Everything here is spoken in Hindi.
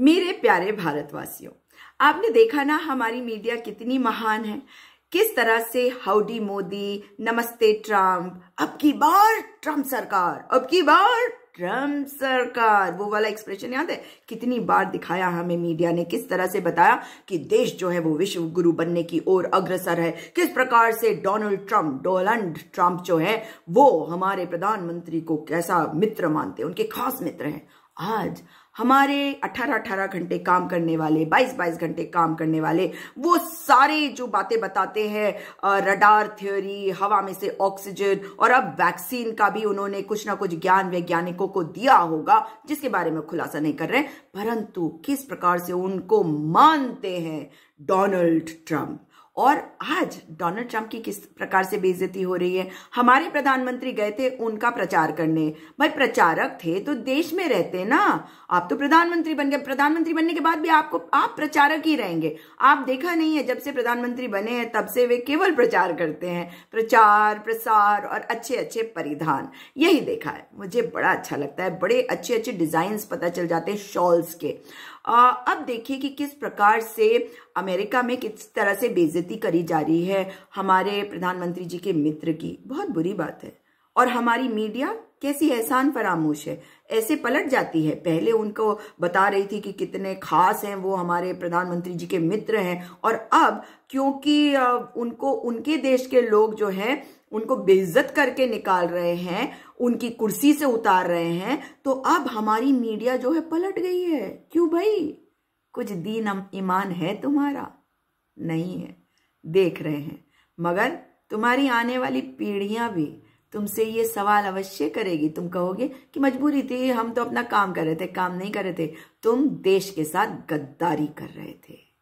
मेरे प्यारे भारतवासियों आपने देखा ना हमारी मीडिया कितनी महान है किस तरह से हाउडी मोदी नमस्ते ट्रम्प अब की बार ट्रम्प सरकार अब की बार ट्रम्प सरकार वो वाला एक्सप्रेशन याद है कितनी बार दिखाया हमें मीडिया ने किस तरह से बताया कि देश जो है वो विश्व गुरु बनने की ओर अग्रसर है किस प्रकार से डोनाल्ड ट्रम्प डोनाल्ड ट्रम्प जो है वो हमारे प्रधानमंत्री को कैसा मित्र मानते हैं उनके खास मित्र हैं आज हमारे 18-18 घंटे काम करने वाले 22-22 घंटे काम करने वाले वो सारे जो बातें बताते हैं रडार थ्योरी हवा में से ऑक्सीजन और अब वैक्सीन का भी उन्होंने कुछ ना कुछ ज्ञान वैज्ञानिकों को दिया होगा जिसके बारे में खुलासा नहीं कर रहे परंतु किस प्रकार से उनको मानते हैं डोनाल्ड ट्रंप और आज डोनाल्ड ट्रंप की किस प्रकार से बेइज्जती हो रही है हमारे प्रधानमंत्री गए थे उनका प्रचार करने भाई प्रचारक थे तो देश में रहते ना आप तो प्रधानमंत्री बन गए प्रधानमंत्री बनने के बाद भी आपको आप प्रचारक ही रहेंगे आप देखा नहीं है जब से प्रधानमंत्री बने हैं तब से वे केवल प्रचार करते हैं प्रचार प्रसार और अच्छे अच्छे परिधान यही देखा है मुझे बड़ा अच्छा लगता है बड़े अच्छे अच्छे डिजाइन पता चल जाते हैं शॉल्स के अब देखिए कि किस प्रकार से अमेरिका में किस तरह से बेजती करी जा रही है हमारे प्रधानमंत्री जी के मित्र की बहुत बुरी बात है और हमारी मीडिया कैसी एहसान फरामोश है ऐसे पलट जाती है पहले उनको बता रही थी कि कितने खास हैं वो हमारे प्रधानमंत्री जी के मित्र हैं और अब क्योंकि उनको उनके देश के लोग जो है उनको बेइज्जत करके निकाल रहे हैं उनकी कुर्सी से उतार रहे हैं तो अब हमारी मीडिया जो है पलट गई है क्यों भाई कुछ दीन ईमान है तुम्हारा नहीं है देख रहे हैं मगर तुम्हारी आने वाली पीढ़ियां भी तुमसे ये सवाल अवश्य करेगी तुम कहोगे कि मजबूरी थी हम तो अपना काम कर रहे थे काम नहीं कर रहे थे तुम देश के साथ गद्दारी कर रहे थे